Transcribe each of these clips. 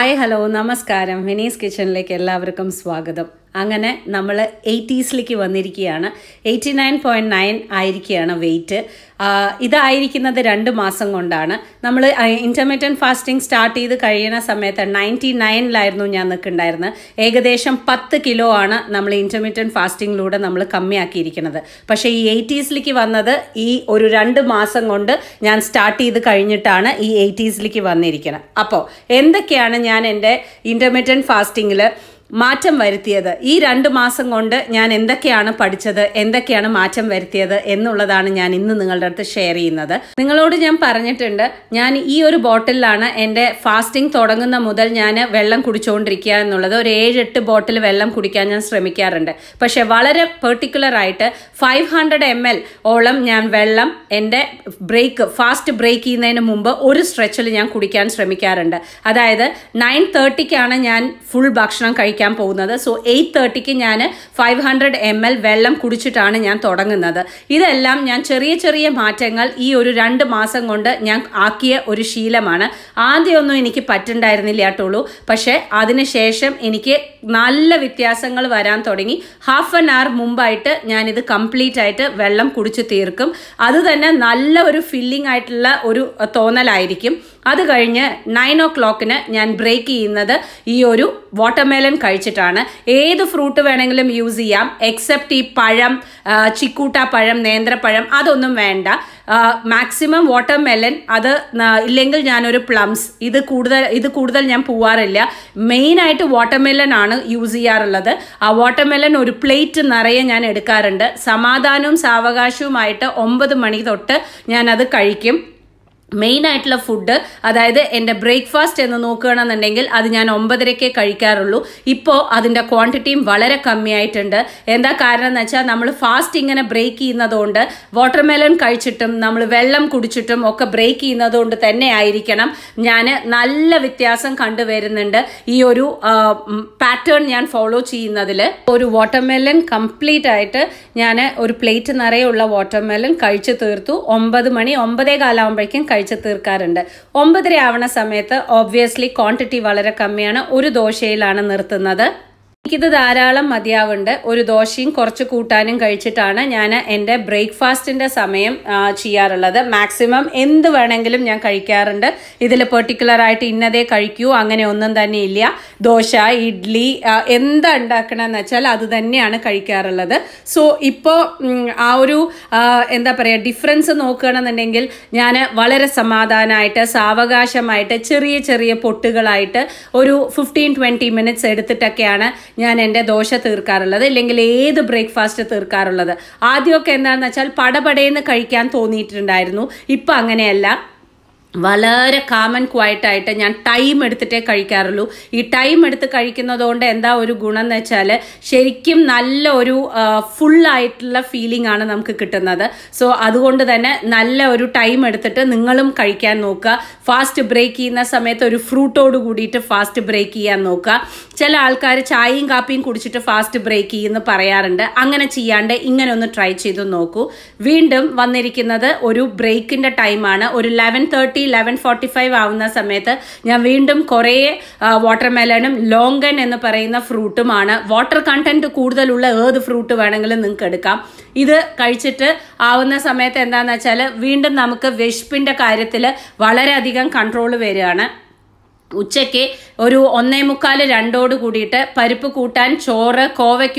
hi hello നമസ്കാരം വിനീസ് കിച്ചണിലേക്ക് എല്ലാവർക്കും സ്വാഗതം അങ്ങനെ നമ്മൾ എയ്റ്റീസിലേക്ക് വന്നിരിക്കുകയാണ് എയ്റ്റി നയൻ പോയിൻറ്റ് നയൻ ആയിരിക്കുകയാണ് വെയ്റ്റ് ഇതായിരിക്കുന്നത് രണ്ട് മാസം കൊണ്ടാണ് നമ്മൾ ഇൻ്റർമീഡിയറ്റ് ഫാസ്റ്റിംഗ് സ്റ്റാർട്ട് ചെയ്ത് കഴിയുന്ന സമയത്ത് നയൻറ്റി നയനിലായിരുന്നു ഞാൻ നിൽക്കുന്നുണ്ടായിരുന്നത് ഏകദേശം പത്ത് കിലോ ആണ് നമ്മൾ ഇൻ്റർമീഡിയറ്റ് ഫാസ്റ്റിങ്ങിലൂടെ നമ്മൾ കമ്മിയാക്കിയിരിക്കുന്നത് പക്ഷേ ഈ എയ്റ്റീസിലേക്ക് വന്നത് ഈ ഒരു രണ്ട് മാസം കൊണ്ട് ഞാൻ സ്റ്റാർട്ട് ചെയ്ത് കഴിഞ്ഞിട്ടാണ് ഈ എയ്റ്റീസിലേക്ക് വന്നിരിക്കുന്നത് അപ്പോൾ എന്തൊക്കെയാണ് ഞാൻ എൻ്റെ ഇൻ്റർമീഡിയറ്റ് ഫാസ്റ്റിങ്ങിൽ മാറ്റം വരുത്തിയത് ഈ രണ്ട് മാസം കൊണ്ട് ഞാൻ എന്തൊക്കെയാണ് പഠിച്ചത് എന്തൊക്കെയാണ് മാറ്റം വരുത്തിയത് എന്നുള്ളതാണ് ഞാൻ ഇന്ന് നിങ്ങളുടെ അടുത്ത് ഷെയർ ചെയ്യുന്നത് നിങ്ങളോട് ഞാൻ പറഞ്ഞിട്ടുണ്ട് ഞാൻ ഈ ഒരു ബോട്ടിലാണ് എൻ്റെ ഫാസ്റ്റിംഗ് തുടങ്ങുന്ന മുതൽ ഞാൻ വെള്ളം കുടിച്ചുകൊണ്ടിരിക്കുക എന്നുള്ളത് ഒരു ഏഴെട്ട് ബോട്ടിൽ വെള്ളം കുടിക്കാൻ ഞാൻ ശ്രമിക്കാറുണ്ട് പക്ഷേ വളരെ പെർട്ടിക്കുലർ ആയിട്ട് ഫൈവ് ഹൺഡ്രഡ് എം എൽ ഓളം ഞാൻ വെള്ളം എൻ്റെ ബ്രേക്ക് ഫാസ്റ്റ് ബ്രേക്ക് ചെയ്യുന്നതിന് മുമ്പ് ഒരു സ്ട്രെച്ചിൽ ഞാൻ കുടിക്കാൻ ശ്രമിക്കാറുണ്ട് അതായത് നയൻ തേർട്ടിക്കാണ് ഞാൻ ഫുൾ ഭക്ഷണം കഴിക്കുന്നത് കഴിക്കാൻ പോകുന്നത് സോ എയ്റ്റ് തേർട്ടിക്ക് ഞാൻ ഫൈവ് ഹൺഡ്രഡ് എം എൽ വെള്ളം കുടിച്ചിട്ടാണ് ഞാൻ തുടങ്ങുന്നത് ഇതെല്ലാം ഞാൻ ചെറിയ ചെറിയ മാറ്റങ്ങൾ ഈ ഒരു രണ്ട് മാസം കൊണ്ട് ഞാൻ ആക്കിയ ഒരു ശീലമാണ് ആദ്യമൊന്നും എനിക്ക് പറ്റുണ്ടായിരുന്നില്ല കേട്ടുള്ളൂ പക്ഷേ അതിനുശേഷം എനിക്ക് നല്ല വ്യത്യാസങ്ങൾ വരാൻ തുടങ്ങി ഹാഫ് ആൻ അവർ മുമ്പായിട്ട് ഞാനിത് കംപ്ലീറ്റ് ആയിട്ട് വെള്ളം കുടിച്ച് തീർക്കും അതുതന്നെ നല്ല ഒരു ഫില്ലിംഗ് ആയിട്ടുള്ള ഒരു തോന്നലായിരിക്കും അത് കഴിഞ്ഞ് നയൻ ഒ ക്ലോക്കിന് ഞാൻ ബ്രേക്ക് ചെയ്യുന്നത് ഈ ഒരു വാട്ടർമെലൻ കഴിച്ചിട്ടാണ് ഏത് ഫ്രൂട്ട് വേണമെങ്കിലും യൂസ് ചെയ്യാം എക്സെപ്റ്റ് ഈ പഴം ചിക്കൂട്ട പഴം നേന്ത്രപ്പഴം അതൊന്നും വേണ്ട മാക്സിമം വാട്ടർമെലൻ അത് ഇല്ലെങ്കിൽ ഞാനൊരു പ്ലംസ് ഇത് കൂടുതൽ ഇത് കൂടുതൽ ഞാൻ പോവാറില്ല മെയിനായിട്ട് വാട്ടർമെലൻ ആണ് യൂസ് ചെയ്യാറുള്ളത് ആ വാട്ടർമെലൻ ഒരു പ്ലേറ്റ് നിറയെ ഞാൻ എടുക്കാറുണ്ട് സമാധാനവും സാവകാശവുമായിട്ട് ഒമ്പത് മണി തൊട്ട് ഞാനത് കഴിക്കും മെയിൻ ആയിട്ടുള്ള ഫുഡ് അതായത് എൻ്റെ ബ്രേക്ക്ഫാസ്റ്റ് എന്ന് നോക്കുകയാണെന്നുണ്ടെങ്കിൽ അത് ഞാൻ ഒമ്പതരയ്ക്ക് കഴിക്കാറുള്ളൂ ഇപ്പോൾ അതിൻ്റെ ക്വാണ്ടിറ്റിയും വളരെ കമ്മിയായിട്ടുണ്ട് എന്താ കാരണം എന്ന് വെച്ചാൽ നമ്മൾ ഫാസ്റ്റ് ഇങ്ങനെ ബ്രേക്ക് ചെയ്യുന്നതുകൊണ്ട് വാട്ടർമെലൺ കഴിച്ചിട്ടും നമ്മൾ വെള്ളം കുടിച്ചിട്ടും ഒക്കെ ബ്രേക്ക് ചെയ്യുന്നതുകൊണ്ട് തന്നെ ആയിരിക്കണം ഞാൻ നല്ല വ്യത്യാസം കണ്ടുവരുന്നുണ്ട് ഈ ഒരു പാറ്റേൺ ഞാൻ ഫോളോ ചെയ്യുന്നതിൽ ഒരു വാട്ടർമെലൺ കംപ്ലീറ്റ് ആയിട്ട് ഞാൻ ഒരു പ്ലേറ്റ് നിറയുള്ള വാട്ടർമെലൺ കഴിച്ചു തീർത്തു ഒമ്പത് മണി ഒമ്പതേ കാലാകുമ്പോഴേക്കും കഴിച്ച് തീർക്കാറുണ്ട് ഒമ്പതര ആവണ സമയത്ത് ഓബ്വിയസ്ലി ക്വാണ്ടിറ്റി വളരെ കമ്മിയാണ് ഒരു ദോശയിലാണ് നിർത്തുന്നത് എനിക്കിത് ധാരാളം മതിയാവുണ്ട് ഒരു ദോശയും കുറച്ച് കൂട്ടാനും കഴിച്ചിട്ടാണ് ഞാൻ എൻ്റെ ബ്രേക്ക്ഫാസ്റ്റിൻ്റെ സമയം ചെയ്യാറുള്ളത് മാക്സിമം എന്ത് വേണമെങ്കിലും ഞാൻ കഴിക്കാറുണ്ട് ഇതിൽ പെർട്ടിക്കുലറായിട്ട് ഇന്നതേ കഴിക്കൂ അങ്ങനെ ഒന്നും തന്നെ ഇല്ല ദോശ ഇഡ്ഡലി എന്താ ഉണ്ടാക്കണമെന്ന് വെച്ചാൽ അത് തന്നെയാണ് കഴിക്കാറുള്ളത് സോ ഇപ്പോൾ ആ ഒരു എന്താ പറയുക ഡിഫറൻസ് നോക്കുകയാണെന്നുണ്ടെങ്കിൽ ഞാൻ വളരെ സമാധാനമായിട്ട് സാവകാശമായിട്ട് ചെറിയ ചെറിയ പൊട്ടുകളായിട്ട് ഒരു ഫിഫ്റ്റീൻ ട്വൻറ്റി മിനിറ്റ്സ് എടുത്തിട്ടൊക്കെയാണ് ഞാൻ എൻ്റെ ദോശ തീർക്കാറുള്ളത് അല്ലെങ്കിൽ ഏത് ബ്രേക്ക്ഫാസ്റ്റ് തീർക്കാറുള്ളത് ആദ്യമൊക്കെ എന്താണെന്ന് വെച്ചാൽ പടപടയെന്ന് കഴിക്കാൻ തോന്നിയിട്ടുണ്ടായിരുന്നു ഇപ്പം അങ്ങനെയല്ല വളരെ കാമൻ ക്വയറ്റായിട്ട് ഞാൻ ടൈം എടുത്തിട്ടേ കഴിക്കാറുള്ളൂ ഈ ടൈം എടുത്ത് കഴിക്കുന്നതുകൊണ്ട് എന്താ ഒരു ഗുണം എന്ന് വെച്ചാൽ ശരിക്കും നല്ല ഒരു ഫുള്ളായിട്ടുള്ള ഫീലിംഗ് ആണ് നമുക്ക് കിട്ടുന്നത് സോ അതുകൊണ്ട് തന്നെ നല്ല ഒരു ടൈം എടുത്തിട്ട് നിങ്ങളും കഴിക്കാൻ നോക്കുക ഫാസ്റ്റ് ബ്രേക്ക് ചെയ്യുന്ന സമയത്ത് ഒരു ഫ്രൂട്ടോട് കൂടിയിട്ട് ഫാസ്റ്റ് ബ്രേക്ക് ചെയ്യാൻ നോക്കുക ചില ആൾക്കാർ ചായയും കാപ്പിയും കുടിച്ചിട്ട് ഫാസ്റ്റ് ബ്രേക്ക് ചെയ്യുമെന്ന് പറയാറുണ്ട് അങ്ങനെ ചെയ്യാണ്ട് ഇങ്ങനെ ഒന്ന് ട്രൈ ചെയ്ത് നോക്കൂ വീണ്ടും വന്നിരിക്കുന്നത് ഒരു ബ്രേക്കിൻ്റെ ടൈമാണ് ഒരു eleven thirty thirty eleven forty five ആവുന്ന സമയത്ത് ഞാൻ വീണ്ടും കുറേ മെലണും ലോങ്കൻ എന്ന് പറയുന്ന ഫ്രൂട്ടുമാണ് വാട്ടർ കണ്ടന്റ് കൂടുതലുള്ള ഏത് ഫ്രൂട്ട് വേണമെങ്കിലും നിങ്ങൾക്ക് എടുക്കാം ഇത് കഴിച്ചിട്ട് ആവുന്ന സമയത്ത് എന്താണെന്ന് വെച്ചാൽ വീണ്ടും നമുക്ക് വിശപ്പിൻ്റെ കാര്യത്തിൽ വളരെയധികം കൺട്രോൾ വരികയാണ് ഉച്ചയ്ക്ക് ഒരു ഒന്നേ മുക്കാൽ രണ്ടോട് കൂടിയിട്ട് പരിപ്പ് കൂട്ടാൻ ചോറ്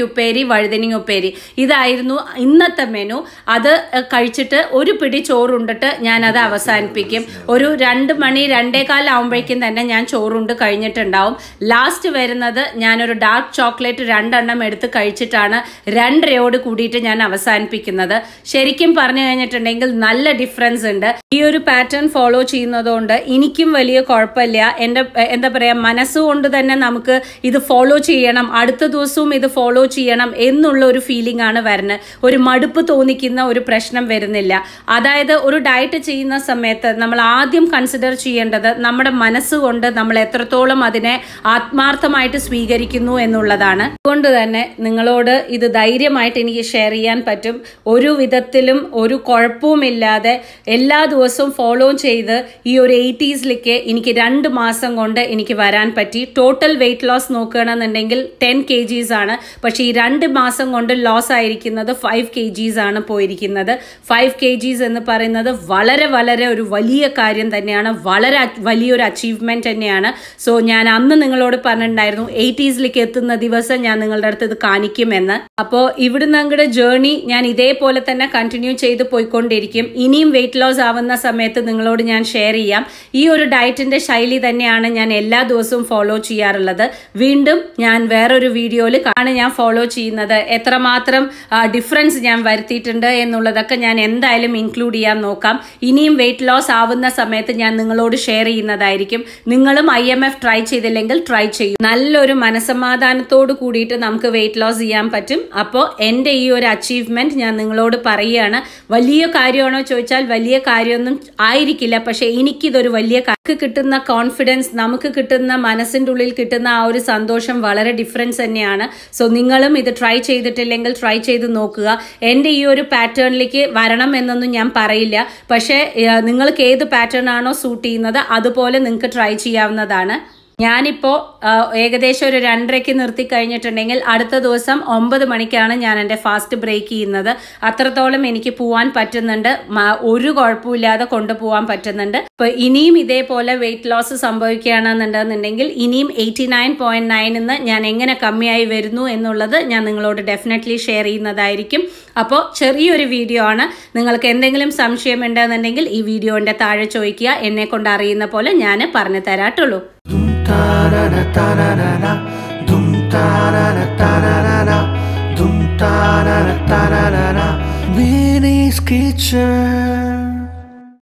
ഉപ്പേരി വഴുതനങ്ങ ഉപ്പേരി ഇതായിരുന്നു ഇന്നത്തെ മെനു അത് കഴിച്ചിട്ട് ഒരു പിടി ചോറുണ്ടിട്ട് ഞാനത് അവസാനിപ്പിക്കും ഒരു രണ്ട് മണി കാലാവുമ്പോഴേക്കും തന്നെ ഞാൻ ചോറുണ്ട് കഴിഞ്ഞിട്ടുണ്ടാവും ലാസ്റ്റ് വരുന്നത് ഞാനൊരു ഡാർക്ക് ചോക്ലേറ്റ് രണ്ടെണ്ണം എടുത്ത് കഴിച്ചിട്ടാണ് രണ്ടരയോട് കൂടിയിട്ട് ഞാൻ അവസാനിപ്പിക്കുന്നത് ശരിക്കും പറഞ്ഞു കഴിഞ്ഞിട്ടുണ്ടെങ്കിൽ നല്ല ഡിഫറൻസ് ഉണ്ട് ഈ ഒരു പാറ്റേൺ ഫോളോ ചെയ്യുന്നതുകൊണ്ട് എനിക്കും വലിയ കുഴപ്പമില്ല എൻ്റെ നമ്മുടെ എന്താ പറയുക മനസ്സുകൊണ്ട് തന്നെ നമുക്ക് ഇത് ഫോളോ ചെയ്യണം അടുത്ത ദിവസവും ഇത് ഫോളോ ചെയ്യണം എന്നുള്ള ഒരു ഫീലിംഗ് ആണ് വരുന്നത് ഒരു മടുപ്പ് തോന്നിക്കുന്ന ഒരു പ്രശ്നം വരുന്നില്ല അതായത് ഒരു ഡയറ്റ് ചെയ്യുന്ന സമയത്ത് നമ്മൾ ആദ്യം കൺസിഡർ ചെയ്യേണ്ടത് നമ്മുടെ മനസ്സുകൊണ്ട് നമ്മൾ എത്രത്തോളം അതിനെ ആത്മാർത്ഥമായിട്ട് സ്വീകരിക്കുന്നു എന്നുള്ളതാണ് അതുകൊണ്ട് തന്നെ നിങ്ങളോട് ഇത് ധൈര്യമായിട്ട് എനിക്ക് ഷെയർ ചെയ്യാൻ പറ്റും ഒരു വിധത്തിലും ഒരു കുഴപ്പവുമില്ലാതെ എല്ലാ ദിവസവും ഫോളോ ചെയ്ത് ഈ ഒരു എയ്റ്റീസിലേക്ക് എനിക്ക് രണ്ട് മാസം ദിവസം കൊണ്ട് എനിക്ക് വരാൻ പറ്റി ടോട്ടൽ വെയിറ്റ് ലോസ് നോക്കുകയാണെന്നുണ്ടെങ്കിൽ ടെൻ കെ ജീസ് ആണ് പക്ഷേ ഈ രണ്ട് മാസം കൊണ്ട് ലോസ് ആയിരിക്കുന്നത് ഫൈവ് കെ ജീസ് ആണ് പോയിരിക്കുന്നത് ഫൈവ് കെ ജീസ് എന്ന് പറയുന്നത് വളരെ വളരെ ഒരു വലിയ കാര്യം തന്നെയാണ് വളരെ വലിയൊരു അച്ചീവ്മെൻറ്റ് തന്നെയാണ് സോ ഞാൻ അന്ന് നിങ്ങളോട് പറഞ്ഞിട്ടുണ്ടായിരുന്നു എയ്റ്റീസിലേക്ക് എത്തുന്ന ദിവസം ഞാൻ നിങ്ങളുടെ അടുത്ത് ഇത് കാണിക്കുമെന്ന് അപ്പോൾ ഇവിടുന്ന് ഞങ്ങളുടെ ജേർണി ഞാൻ ഇതേപോലെ തന്നെ കണ്ടിന്യൂ ചെയ്ത് പോയിക്കൊണ്ടിരിക്കും ഇനിയും വെയിറ്റ് ലോസ് ആവുന്ന സമയത്ത് നിങ്ങളോട് ഞാൻ ഷെയർ ചെയ്യാം ഈ ഒരു ഡയറ്റിൻ്റെ ശൈലി തന്നെയാണ് രീതികളാണ് ഞാൻ എല്ലാ ദിവസവും ഫോളോ ചെയ്യാറുള്ളത് വീണ്ടും ഞാൻ വേറൊരു വീഡിയോയിൽ ആണ് ഞാൻ ഫോളോ ചെയ്യുന്നത് എത്രമാത്രം ഡിഫറൻസ് ഞാൻ വരുത്തിയിട്ടുണ്ട് എന്നുള്ളതൊക്കെ ഞാൻ എന്തായാലും ഇൻക്ലൂഡ് ചെയ്യാൻ നോക്കാം ഇനിയും വെയിറ്റ് ലോസ് ആവുന്ന സമയത്ത് ഞാൻ നിങ്ങളോട് ഷെയർ ചെയ്യുന്നതായിരിക്കും നിങ്ങളും ഐ എം എഫ് ട്രൈ ചെയ്തില്ലെങ്കിൽ ട്രൈ ചെയ്യും നല്ലൊരു മനസമാധാനത്തോട് കൂടിയിട്ട് നമുക്ക് വെയിറ്റ് ലോസ് ചെയ്യാൻ പറ്റും അപ്പോൾ എൻ്റെ ഈ ഒരു അച്ചീവ്മെൻറ്റ് ഞാൻ നിങ്ങളോട് പറയുകയാണ് വലിയ കാര്യമാണോ ചോദിച്ചാൽ വലിയ കാര്യമൊന്നും ആയിരിക്കില്ല പക്ഷേ എനിക്കിതൊരു വലിയ നമുക്ക് കിട്ടുന്ന കോൺഫിഡൻസ് നമുക്ക് കിട്ടുന്ന മനസ്സിൻ്റെ ഉള്ളിൽ കിട്ടുന്ന ആ ഒരു സന്തോഷം വളരെ ഡിഫറൻസ് തന്നെയാണ് സോ നിങ്ങളും ഇത് ട്രൈ ചെയ്തിട്ടില്ലെങ്കിൽ ട്രൈ ചെയ്ത് നോക്കുക എൻ്റെ ഈ ഒരു പാറ്റേണിലേക്ക് വരണം എന്നൊന്നും ഞാൻ പറയില്ല പക്ഷേ നിങ്ങൾക്ക് ഏത് പാറ്റേൺ ആണോ സൂട്ട് ചെയ്യുന്നത് അതുപോലെ നിങ്ങൾക്ക് ട്രൈ ചെയ്യാവുന്നതാണ് ഞാനിപ്പോൾ ഏകദേശം ഒരു രണ്ടരയ്ക്ക് നിർത്തി കഴിഞ്ഞിട്ടുണ്ടെങ്കിൽ അടുത്ത ദിവസം ഒമ്പത് മണിക്കാണ് ഞാൻ എൻ്റെ ഫാസ്റ്റ് ബ്രേക്ക് ചെയ്യുന്നത് അത്രത്തോളം എനിക്ക് പോവാൻ പറ്റുന്നുണ്ട് ഒരു കുഴപ്പമില്ലാതെ കൊണ്ടുപോകാൻ പറ്റുന്നുണ്ട് അപ്പോൾ ഇനിയും ഇതേപോലെ വെയിറ്റ് ലോസ് സംഭവിക്കുകയാണെന്നുണ്ടെന്നുണ്ടെങ്കിൽ ഇനിയും എയ്റ്റി നയൻ പോയിന്റ് നയൻ എന്ന് ഞാൻ എങ്ങനെ കമ്മിയായി വരുന്നു എന്നുള്ളത് ഞാൻ നിങ്ങളോട് ഡെഫിനറ്റ്ലി ഷെയർ ചെയ്യുന്നതായിരിക്കും അപ്പോൾ ചെറിയൊരു വീഡിയോ ആണ് നിങ്ങൾക്ക് എന്തെങ്കിലും സംശയം ഉണ്ടെന്നുണ്ടെങ്കിൽ ഈ വീഡിയോൻ്റെ താഴെ ചോദിക്കുക എന്നെ കൊണ്ട് അറിയുന്ന പോലെ ഞാൻ പറഞ്ഞു തരാട്ടുള്ളൂ ta da da da da da da dum ta da da da da da da dum ta da da da da da da Winnie's Kitchen